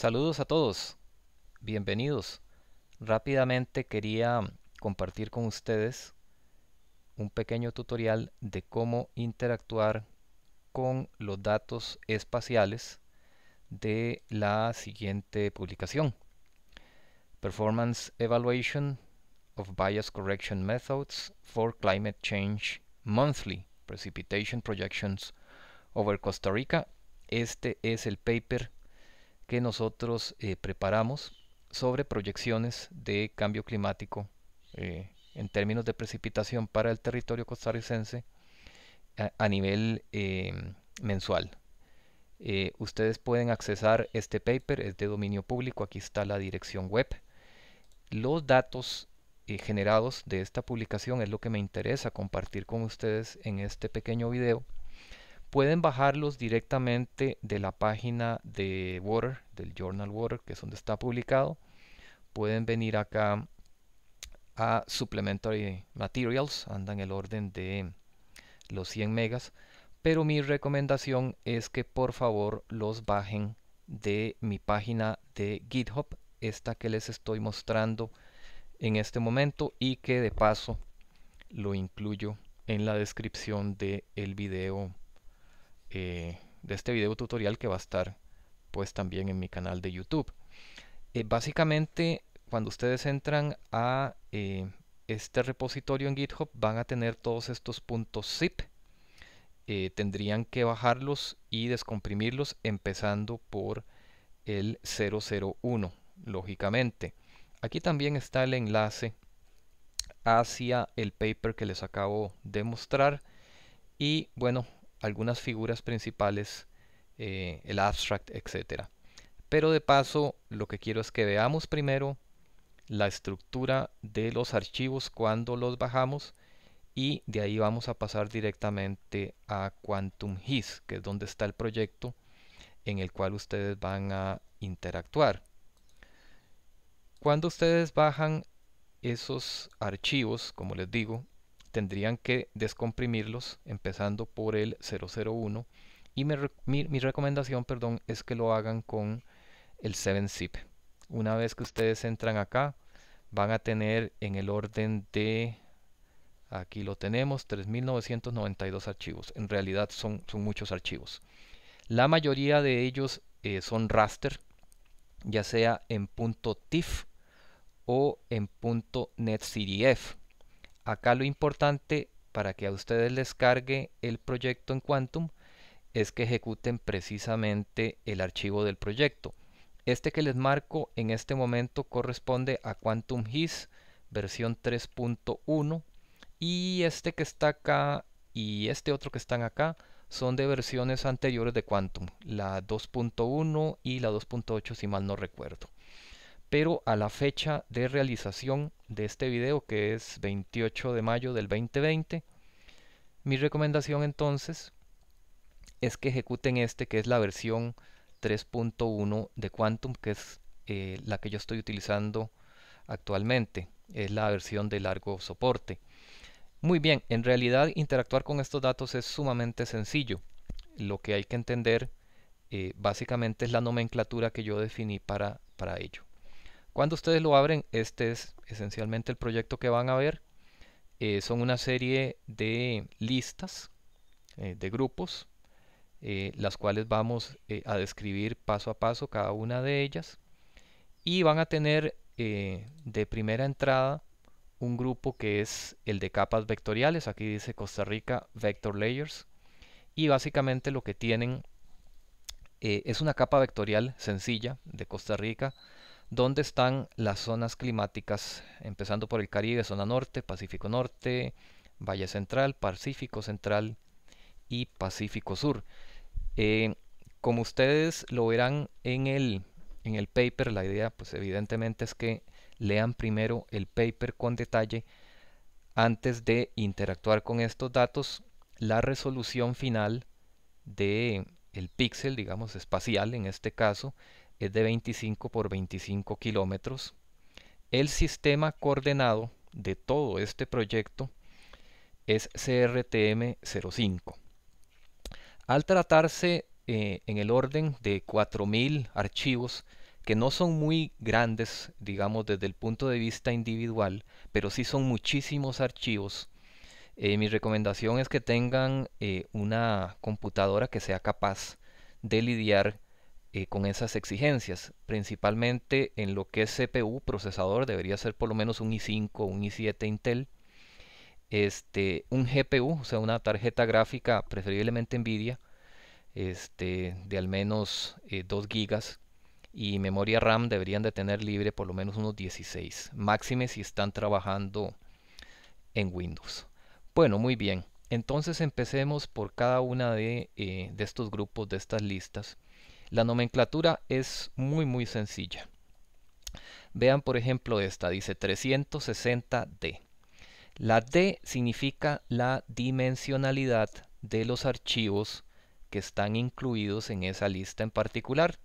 Saludos a todos, bienvenidos. Rápidamente quería compartir con ustedes un pequeño tutorial de cómo interactuar con los datos espaciales de la siguiente publicación. Performance Evaluation of Bias Correction Methods for Climate Change Monthly Precipitation Projections over Costa Rica. Este es el paper que nosotros eh, preparamos sobre proyecciones de cambio climático eh, en términos de precipitación para el territorio costarricense a, nivel eh, mensual. ustedes pueden accesar este paper, es de dominio público, aquí está la dirección web. Los datos generados de esta publicación es lo que me interesa compartir con ustedes en este pequeño video Pueden bajarlos directamente de la página de Water, del Journal Water, que es donde está publicado. Pueden venir acá a Supplementary Materials, anda en el orden de los 100 megas. Pero mi recomendación es que por favor los bajen de mi página de GitHub, esta que les estoy mostrando en este momento y que de paso lo incluyo en la descripción del video eh, de este video tutorial que va a estar pues también en mi canal de YouTube. Eh, básicamente cuando ustedes entran a eh, este repositorio en GitHub van a tener todos estos puntos zip. tendrían que bajarlos y descomprimirlos empezando por el 001, lógicamente. Aquí también está el enlace hacia el paper que les acabo de mostrar. Y bueno, algunas figuras principales, eh, el abstract, etcétera Pero de paso, lo que quiero es que veamos primero la estructura de los archivos cuando los bajamos y de ahí vamos a pasar directamente a Quantum His, que es donde está el proyecto en el cual ustedes van a interactuar. Cuando ustedes bajan esos archivos, como les digo, tendrían que descomprimirlos empezando por el 001 y mi, recomendación perdón, es que lo hagan con el 7-zip. Una vez que ustedes entran acá van a tener en el orden de aquí lo tenemos 3992 archivos en realidad son, son muchos archivos la mayoría de ellos eh, son raster ya sea en punto .tif o en punto .netcdf Acá lo importante para que a ustedes les cargue el proyecto en Quantum es que ejecuten precisamente el archivo del proyecto. Este que les marco en este momento corresponde a Quantum His versión 3.1 y este que está acá y este otro que están acá son de versiones anteriores de Quantum, la 2.1 y la 2.8 si mal no recuerdo. Pero a la fecha de realización de este video que es 28 de mayo del 2020. Mi recomendación entonces es que ejecuten este que es la versión 3.1 de Quantum que es eh, la que yo estoy utilizando actualmente. Es la versión de largo soporte. Muy bien, en realidad interactuar con estos datos es sumamente sencillo. Lo que hay que entender eh, básicamente es la nomenclatura que yo definí para, para ello. Cuando ustedes lo abren, este es esencialmente el proyecto que van a ver. Eh, son una serie de listas, eh, de grupos, eh, las cuales vamos a describir paso a paso cada una de ellas. Y van a tener de primera entrada un grupo que es el de capas vectoriales, aquí dice Costa Rica Vector Layers. Y básicamente lo que tienen es una capa vectorial sencilla de Costa Rica, dónde están las zonas climáticas, empezando por el Caribe, zona norte, Pacífico norte, Valle Central, Pacífico Central y Pacífico Sur. Eh, como ustedes lo verán en el, en el paper, la idea pues evidentemente es que lean primero el paper con detalle antes de interactuar con estos datos. La resolución final de el píxel, digamos, espacial en este caso, es de 25 por 25 kilómetros. El sistema coordenado de todo este proyecto es CRTM05. Al tratarse eh, en el orden de 4.000 archivos, que no son muy grandes, digamos, desde el punto de vista individual, pero sí son muchísimos archivos, eh, mi recomendación es que tengan eh, una computadora que sea capaz de lidiar eh, con esas exigencias. Principalmente en lo que es CPU, procesador, debería ser por lo menos un i5, un i7 Intel. Este, un GPU, o sea, una tarjeta gráfica, preferiblemente NVIDIA, este, de al menos 2 eh, GB. Y memoria RAM deberían de tener libre por lo menos unos 16. Máxime si están trabajando en Windows. Bueno, muy bien. Entonces empecemos por cada una de eh, estos grupos, de estas listas. La nomenclatura es muy muy sencilla. Vean por ejemplo esta, dice 360D. La D significa la dimensionalidad de los archivos que están incluidos en esa lista en particular.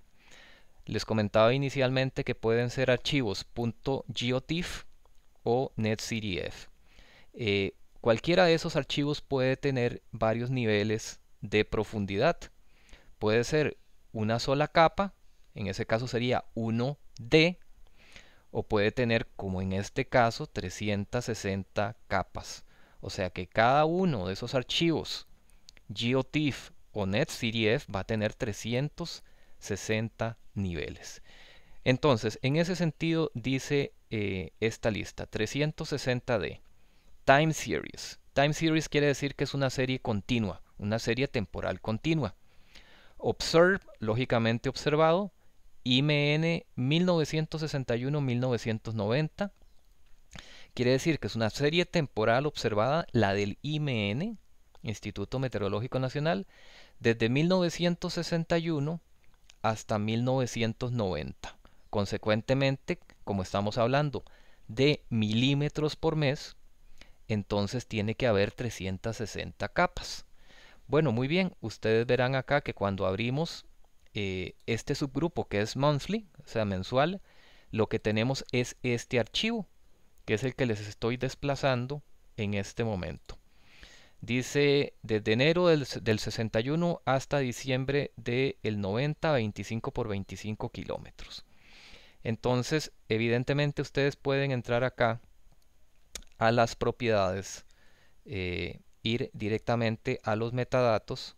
Les comentaba inicialmente que pueden ser archivos .geotiff o netcdf. Eh, cualquiera de esos archivos puede tener varios niveles de profundidad. Puede ser una sola capa, en ese caso sería 1D, o puede tener, como en este caso, 360 capas. O sea que cada uno de esos archivos, GeoTIFF o NetCDF, va a tener 360 niveles. Entonces, en ese sentido dice eh, esta lista, 360D, Time Series. Time Series quiere decir que es una serie continua, una serie temporal continua. Observe, lógicamente observado, IMN 1961-1990. Quiere decir que es una serie temporal observada, la del IMN, Instituto Meteorológico Nacional, desde 1961 hasta 1990. Consecuentemente, como estamos hablando de milímetros por mes, entonces tiene que haber 360 capas. Bueno, muy bien, ustedes verán acá que cuando abrimos eh, este subgrupo que es monthly, o sea mensual, lo que tenemos es este archivo, que es el que les estoy desplazando en este momento. Dice, desde enero del, 61 hasta diciembre del 90, 25 por 25 kilómetros. Entonces, evidentemente ustedes pueden entrar acá a las propiedades eh, ir directamente a los metadatos,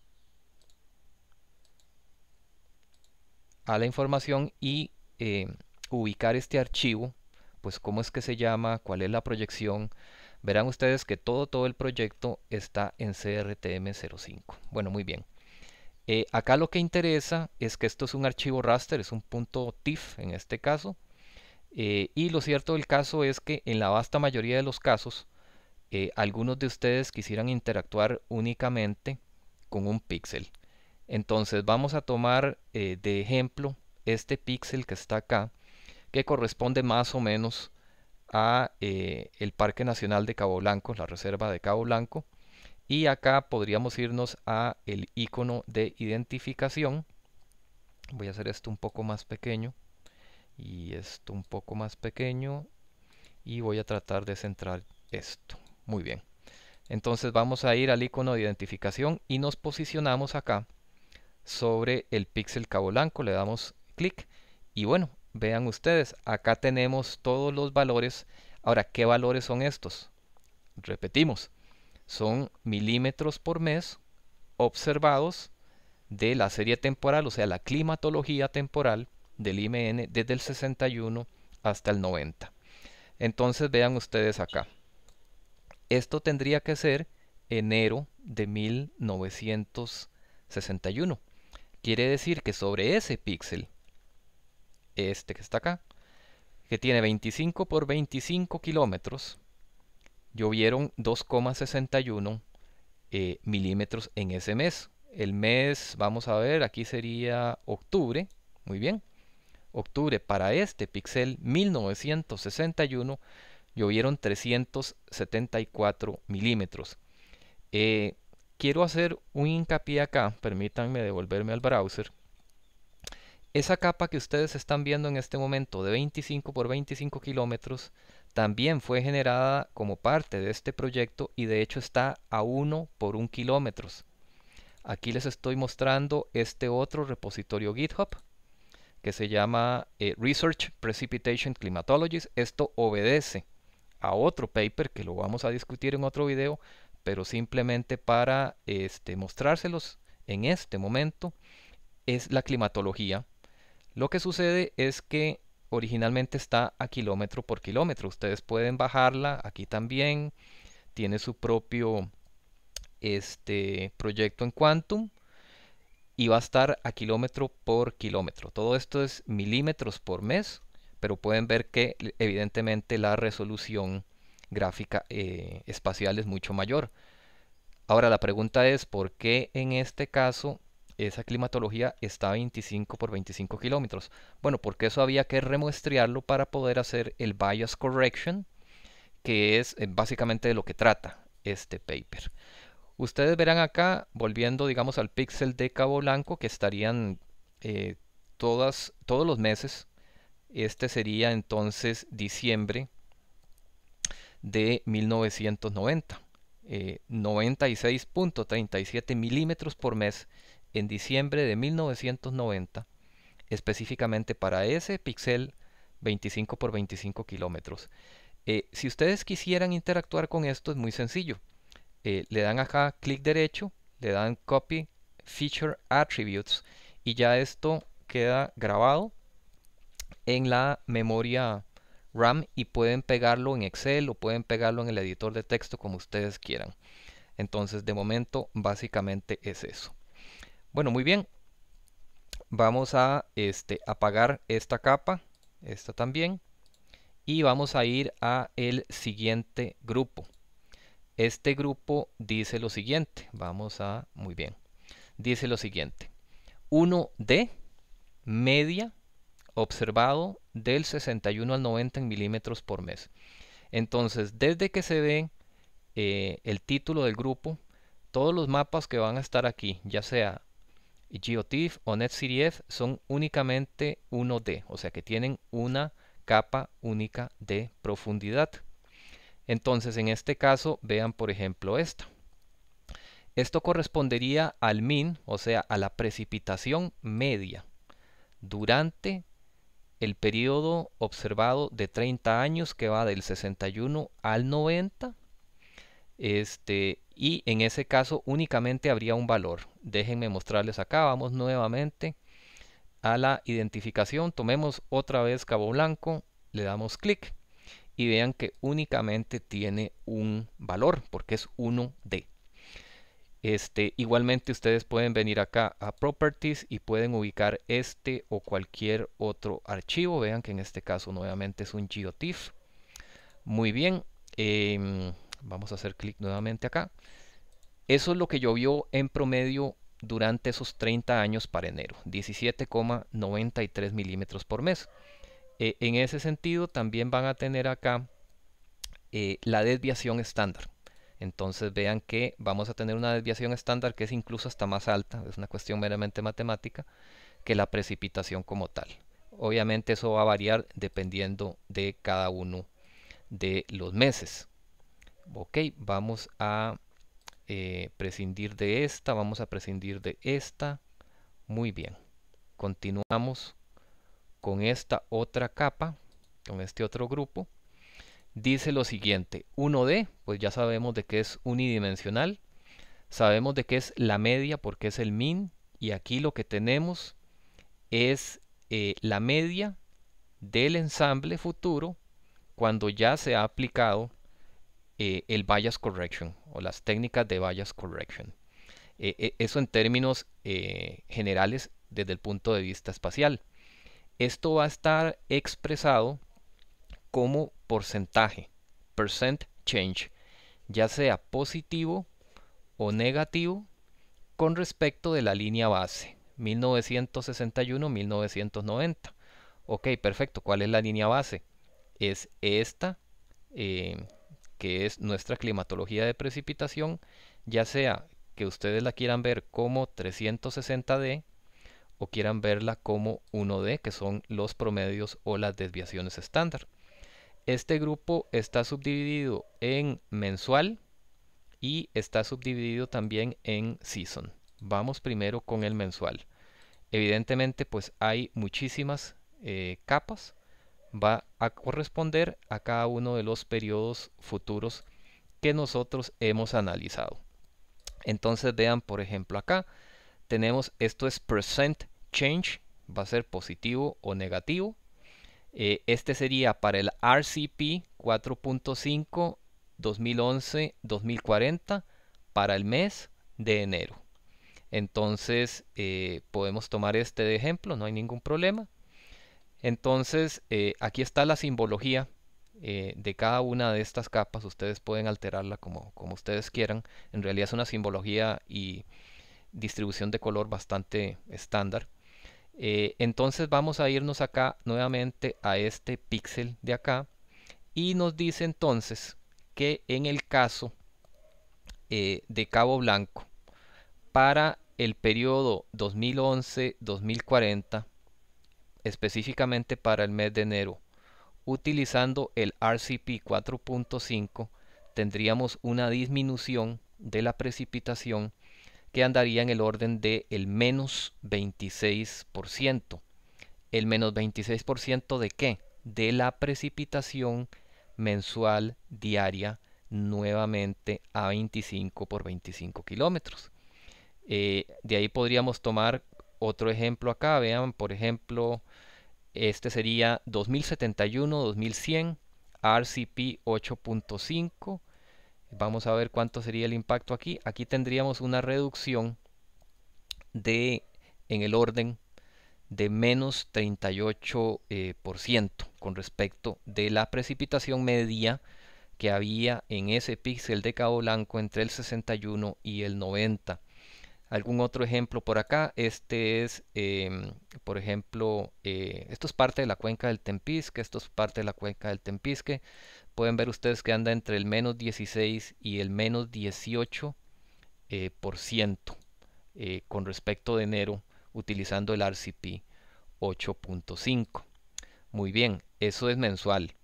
a la información y eh, ubicar este archivo, pues cómo es que se llama, cuál es la proyección. Verán ustedes que todo, todo el proyecto está en CRTM05. Bueno, muy bien. Eh, acá lo que interesa es que esto es un archivo raster, es un punto TIFF en este caso. Eh, y lo cierto del caso es que en la vasta mayoría de los casos, eh, algunos de ustedes quisieran interactuar únicamente con un píxel. Entonces vamos a tomar eh, de ejemplo este píxel que está acá, que corresponde más o menos a eh, el Parque Nacional de Cabo Blanco, la reserva de Cabo Blanco. Y acá podríamos irnos a el icono de identificación. Voy a hacer esto un poco más pequeño y esto un poco más pequeño y voy a tratar de centrar esto. Muy bien. Entonces vamos a ir al icono de identificación y nos posicionamos acá sobre el píxel cabo blanco. Le damos clic y bueno, vean ustedes, acá tenemos todos los valores. Ahora, ¿qué valores son estos? Repetimos, son milímetros por mes observados de la serie temporal, o sea, la climatología temporal del IMN desde el 61 hasta el 90. Entonces vean ustedes acá. Esto tendría que ser enero de 1961. Quiere decir que sobre ese píxel, este que está acá, que tiene 25 por 25 kilómetros, llovieron 2,61 eh, milímetros en ese mes. El mes, vamos a ver, aquí sería octubre, muy bien. Octubre para este píxel 1961 llovieron 374 milímetros. Eh, quiero hacer un hincapié acá, permítanme devolverme al browser. Esa capa que ustedes están viendo en este momento de 25 por 25 kilómetros también fue generada como parte de este proyecto y de hecho está a 1 por 1 kilómetro. Aquí les estoy mostrando este otro repositorio GitHub que se llama eh, Research Precipitation Climatologies. Esto obedece a otro paper que lo vamos a discutir en otro video, pero simplemente para este, mostrárselos en este momento es la climatología. Lo que sucede es que originalmente está a kilómetro por kilómetro. Ustedes pueden bajarla aquí también. Tiene su propio este, proyecto en Quantum y va a estar a kilómetro por kilómetro. Todo esto es milímetros por mes pero pueden ver que evidentemente la resolución gráfica eh, espacial es mucho mayor. Ahora la pregunta es por qué en este caso esa climatología está a 25 por 25 kilómetros. Bueno, porque eso había que remuestrearlo para poder hacer el bias correction, que es eh, básicamente de lo que trata este paper. Ustedes verán acá, volviendo digamos al píxel de Cabo Blanco, que estarían eh, todos los meses este sería entonces diciembre de 1990. 96.37 eh, milímetros por mes en diciembre de 1990, específicamente para ese píxel 25 por 25 kilómetros. Eh, si ustedes quisieran interactuar con esto es muy sencillo. Eh, le dan acá clic derecho, le dan copy feature attributes y ya esto queda grabado en la memoria RAM y pueden pegarlo en Excel o pueden pegarlo en el editor de texto como ustedes quieran. Entonces de momento básicamente es eso. Bueno, muy bien. Vamos a este, apagar esta capa, esta también, y vamos a ir a el siguiente grupo. Este grupo dice lo siguiente, vamos a, muy bien, dice lo siguiente, 1D media observado del 61 al 90 milímetros por mes. Entonces, desde que se ve eh, el título del grupo, todos los mapas que van a estar aquí, ya sea GeoTIFF o NetCDF, son únicamente 1D, o sea que tienen una capa única de profundidad. Entonces, en este caso, vean por ejemplo esta. Esto correspondería al min, o sea, a la precipitación media durante el periodo observado de 30 años que va del 61 al 90. Este, y en ese caso únicamente habría un valor. Déjenme mostrarles acá, vamos nuevamente a la identificación, tomemos otra vez cabo blanco, le damos clic y vean que únicamente tiene un valor porque es 1D. Este, igualmente ustedes pueden venir acá a Properties y pueden ubicar este o cualquier otro archivo. Vean que en este caso nuevamente es un GeoTIFF. Muy bien, em, vamos a hacer clic nuevamente acá. Eso es lo que llovió en promedio durante esos 30 años para enero, 17,93 milímetros por mes. Eh, en ese sentido también van a tener acá eh, la desviación estándar. Entonces vean que vamos a tener una desviación estándar que es incluso hasta más alta, es una cuestión meramente matemática, que la precipitación como tal. Obviamente eso va a variar dependiendo de cada uno de los meses. Ok, vamos a eh, prescindir de esta, vamos a prescindir de esta. Muy bien, continuamos con esta otra capa, con este otro grupo dice lo siguiente, 1D, pues ya sabemos de que es unidimensional, sabemos de que es la media porque es el min, y aquí lo que tenemos es eh, la media del ensamble futuro cuando ya se ha aplicado eh, el bias correction o las técnicas de bias correction. Eh, eso en términos generales desde el punto de vista espacial. Esto va a estar expresado como porcentaje, percent change, ya sea positivo o negativo con respecto de la línea base, 1961-1990. Ok, perfecto, ¿cuál es la línea base? Es esta, eh, que es nuestra climatología de precipitación, ya sea que ustedes la quieran ver como 360D o quieran verla como 1D, que son los promedios o las desviaciones estándar. Este grupo está subdividido en mensual y está subdividido también en season. Vamos primero con el mensual. Evidentemente pues hay muchísimas eh, capas. Va a corresponder a cada uno de los periodos futuros que nosotros hemos analizado. Entonces vean por ejemplo acá tenemos esto es percent change va a ser positivo o negativo eh, este sería para el RCP 4.5 2011-2040 para el mes de enero. Entonces eh, podemos tomar este de ejemplo, no hay ningún problema. Entonces eh, aquí está la simbología de cada una de estas capas. Ustedes pueden alterarla como, ustedes quieran. En realidad es una simbología y distribución de color bastante estándar. Eh, entonces vamos a irnos acá nuevamente a este píxel de acá y nos dice entonces que en el caso eh, de Cabo Blanco para el periodo 2011-2040 específicamente para el mes de enero utilizando el RCP 4.5 tendríamos una disminución de la precipitación que andaría en el orden de el menos 26%. ¿El menos 26% de qué? De la precipitación mensual diaria nuevamente a 25 por 25 kilómetros. Eh, de ahí podríamos tomar otro ejemplo acá. Vean, por ejemplo, este sería 2071-2100, RCP 8.5 Vamos a ver cuánto sería el impacto aquí. Aquí tendríamos una reducción de, en el orden de menos 38% eh, con respecto de la precipitación media que había en ese píxel de Cabo Blanco entre el 61 y el 90. Algún otro ejemplo por acá, este es, em, por ejemplo, eh, esto es parte de la cuenca del Tempisque, esto es parte de la cuenca del Tempisque, pueden ver ustedes que anda entre el menos 16 y el menos 18 eh, por ciento eh, con respecto de enero utilizando el RCP 8.5 muy bien eso es mensual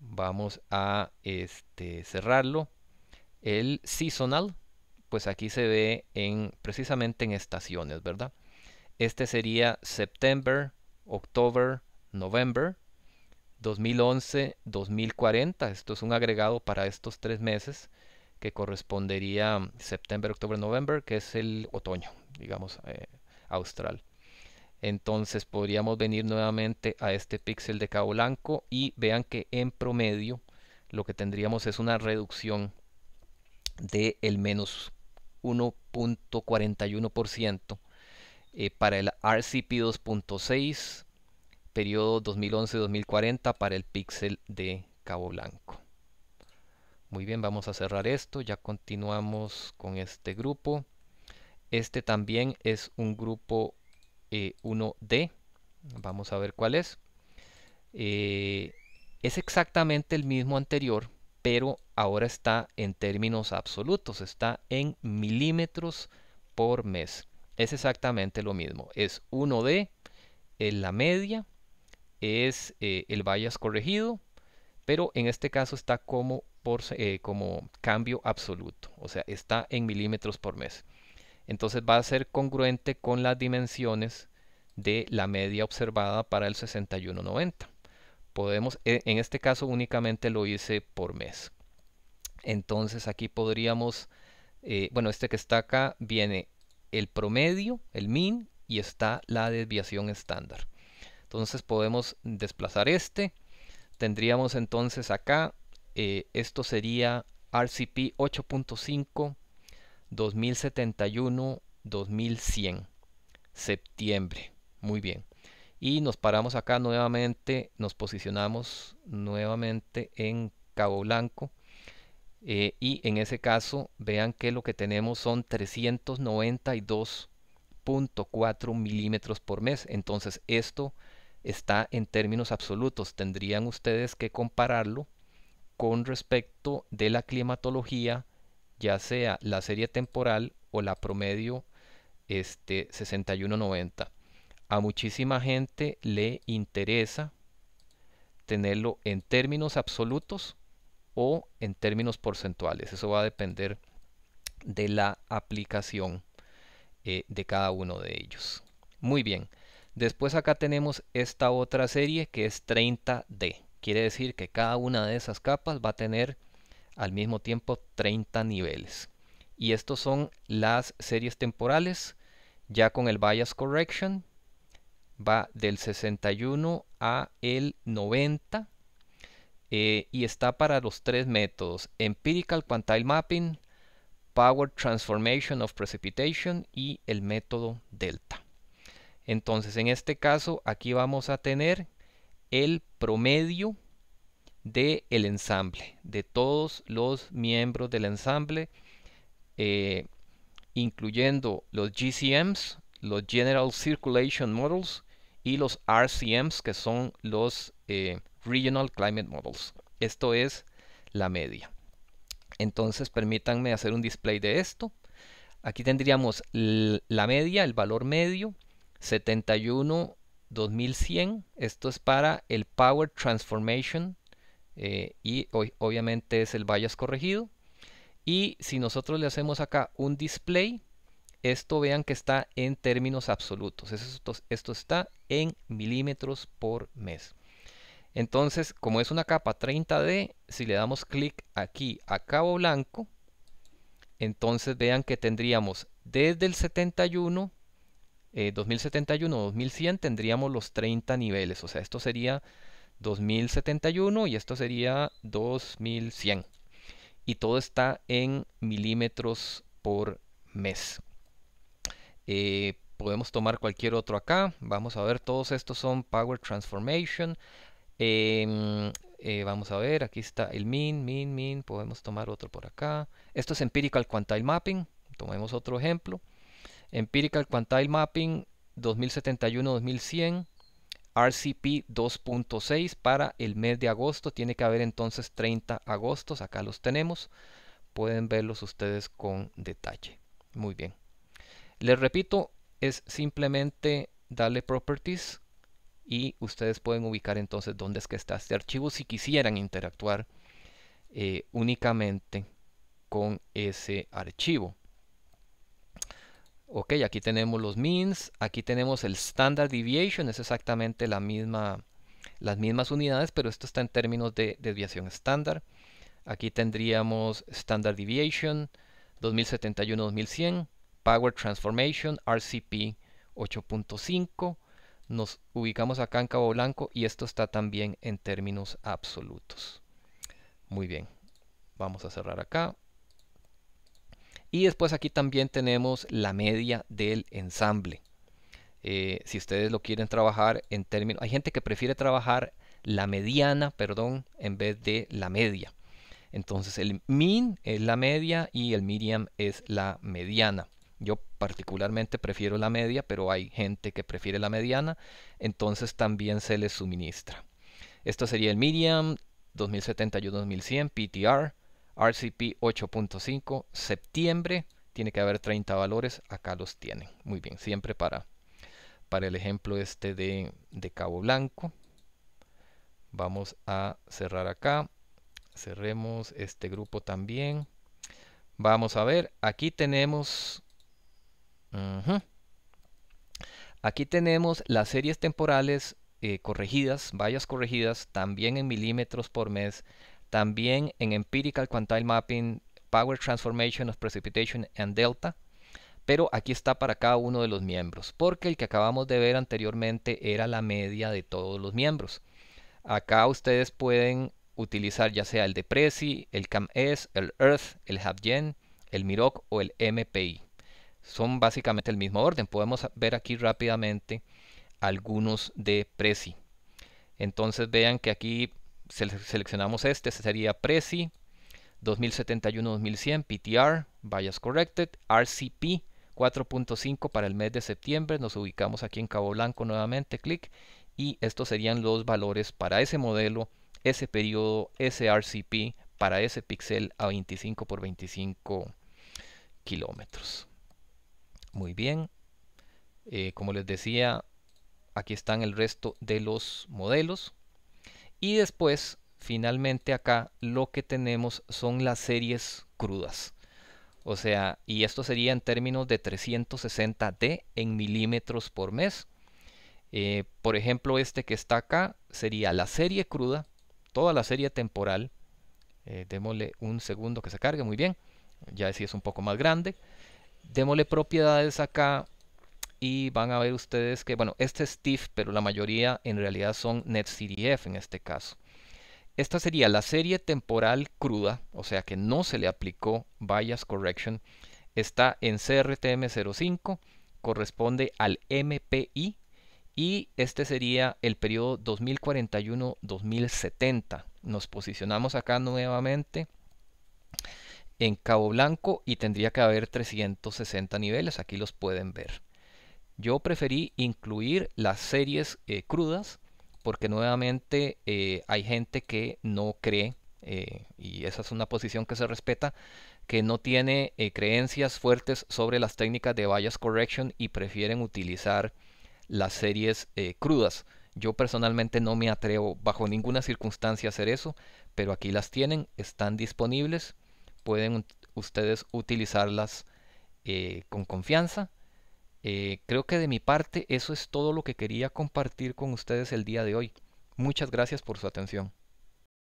vamos a este, cerrarlo el seasonal pues aquí se ve en precisamente en estaciones verdad este sería septiembre octubre noviembre 2011, 2040. Esto es un agregado para estos tres meses que correspondería mm, septiembre, octubre, noviembre, que es el otoño, digamos, eh, austral. Entonces podríamos venir nuevamente a este píxel de cabo blanco y vean que en promedio lo que tendríamos es una reducción de el menos 1.41% eh, para el RCP 2.6, periodo 2011-2040 para el píxel de Cabo Blanco. Muy bien, vamos a cerrar esto, ya continuamos con este grupo. Este también es un grupo 1D, eh, vamos a ver cuál es. Eh, es exactamente el mismo anterior, pero ahora está en términos absolutos, está en milímetros por mes. Es exactamente lo mismo, es 1D en la media es eh, el bias corregido, pero en este caso está como, por, eh, como cambio absoluto, o sea, está en milímetros por mes. Entonces va a ser congruente con las dimensiones de la media observada para el 6190. Podemos, eh, en este caso únicamente lo hice por mes. Entonces aquí podríamos, bueno, este que está acá viene el promedio, el min, y está la desviación estándar. Entonces podemos desplazar este. Tendríamos entonces acá, eh, esto sería RCP 8.5 2071 2100 septiembre. Muy bien. Y nos paramos acá nuevamente, nos posicionamos nuevamente en Cabo Blanco. Eh, y en ese caso, vean que lo que tenemos son 392.4 milímetros por mes. Entonces, esto está en términos absolutos. Tendrían ustedes que compararlo con respecto de la climatología, ya sea la serie temporal o la promedio este, 61-90. A muchísima gente le interesa tenerlo en términos absolutos o en términos porcentuales. Eso va a depender de la aplicación eh, de cada uno de ellos. Muy bien. Después acá tenemos esta otra serie que es 30D. Quiere decir que cada una de esas capas va a tener al mismo tiempo 30 niveles. Y estos son las series temporales ya con el bias correction. Va del 61 a el 90 eh, y está para los tres métodos. Empirical Quantile Mapping, Power Transformation of Precipitation y el método Delta. Entonces, en este caso, aquí vamos a tener el promedio del el ensamble, de todos los miembros del ensamble, eh, incluyendo los GCMs, los General Circulation Models y los RCMs, que son los eh, Regional Climate Models. Esto es la media. Entonces, permítanme hacer un display de esto. Aquí tendríamos la media, el valor medio, 71 2100. Esto es para el Power Transformation eh, y obviamente es el bias corregido. Y si nosotros le hacemos acá un display, esto vean que está en términos absolutos. Esto, esto está en milímetros por mes. Entonces, como es una capa 30D, si le damos clic aquí a cabo blanco, entonces vean que tendríamos desde el 71 2071 o 2100 tendríamos los 30 niveles. O sea, esto sería 2071 y esto sería 2100. Y todo está en milímetros por mes. Eh, podemos tomar cualquier otro acá. Vamos a ver, todos estos son Power Transformation. Em, eh, vamos a ver, aquí está el min, min, min. Podemos tomar otro por acá. Esto es Empirical Quantile Mapping. Tomemos otro ejemplo. Empirical Quantile Mapping 2071-2100, RCP 2.6 para el mes de agosto. Tiene que haber entonces 30 agostos, acá los tenemos. Pueden verlos ustedes con detalle. Muy bien. Les repito, es simplemente darle Properties y ustedes pueden ubicar entonces dónde es que está este archivo si quisieran interactuar eh, únicamente con ese archivo. Ok, aquí tenemos los means, aquí tenemos el standard deviation, es exactamente las mismas unidades, pero esto está en términos de desviación estándar. Aquí tendríamos standard deviation 2071-2100, power transformation RCP 8.5, nos ubicamos acá en Cabo Blanco y esto está también en términos absolutos. Muy bien, vamos a cerrar acá. Y después aquí también tenemos la media del ensamble. Eh, si ustedes lo quieren trabajar en términos... Hay gente que prefiere trabajar la mediana, perdón, en vez de la media. Entonces el min es la media y el medium es la mediana. Yo particularmente prefiero la media, pero hay gente que prefiere la mediana, entonces también se les suministra. Esto sería el medium 2071-2100 PTR. RCP 8.5, septiembre, tiene que haber 30 valores, acá los tienen. Muy bien, siempre para, para el ejemplo este de, de Cabo Blanco. Vamos a cerrar acá, cerremos este grupo también. Vamos a ver, aquí tenemos... Aquí tenemos las series temporales eh, corregidas, vallas corregidas, también en milímetros por mes, también en Empirical Quantile Mapping, Power Transformation of Precipitation and Delta. Pero aquí está para cada uno de los miembros, porque el que acabamos de ver anteriormente era la media de todos los miembros. Acá ustedes pueden utilizar ya sea el de Prezi, el CAMS, el Earth, el HubGen, el MIROC o el MPI. Son básicamente el mismo orden. Podemos ver aquí rápidamente algunos de Prezi. Entonces vean que aquí seleccionamos este, este, sería Prezi 2071-2100 PTR, bias corrected, RCP 4.5 para el mes de septiembre, nos ubicamos aquí en Cabo Blanco nuevamente, clic, y estos serían los valores para ese modelo, ese periodo, ese RCP, para ese píxel a 25 por 25 kilómetros. Muy bien, eh, como les decía, aquí están el resto de los modelos. Y después, finalmente acá, lo que tenemos son las series crudas. O sea, y esto sería en términos de 360D en milímetros por mes. Eh, por ejemplo, este que está acá sería la serie cruda, toda la serie temporal. Eh, démosle un segundo que se cargue, muy bien. Ya si es un poco más grande. Démosle propiedades acá y van a ver ustedes que, bueno, este es TIFF, pero la mayoría en realidad son NetCDF en este caso. Esta sería la serie temporal cruda, o sea que no se le aplicó bias correction, está en CRTM05, corresponde al MPI y este sería el periodo 2041-2070. Nos posicionamos acá nuevamente en Cabo Blanco y tendría que haber 360 niveles, aquí los pueden ver. Yo preferí incluir las series eh, crudas porque nuevamente eh, hay gente que no cree, eh, y esa es una posición que se respeta, que no tiene creencias fuertes sobre las técnicas de bias correction y prefieren utilizar las series crudas. Yo personalmente no me atrevo bajo ninguna circunstancia a hacer eso, pero aquí las tienen, están disponibles, pueden ustedes utilizarlas con confianza eh, creo que de mi parte eso es todo lo que quería compartir con ustedes el día de hoy. Muchas gracias por su atención.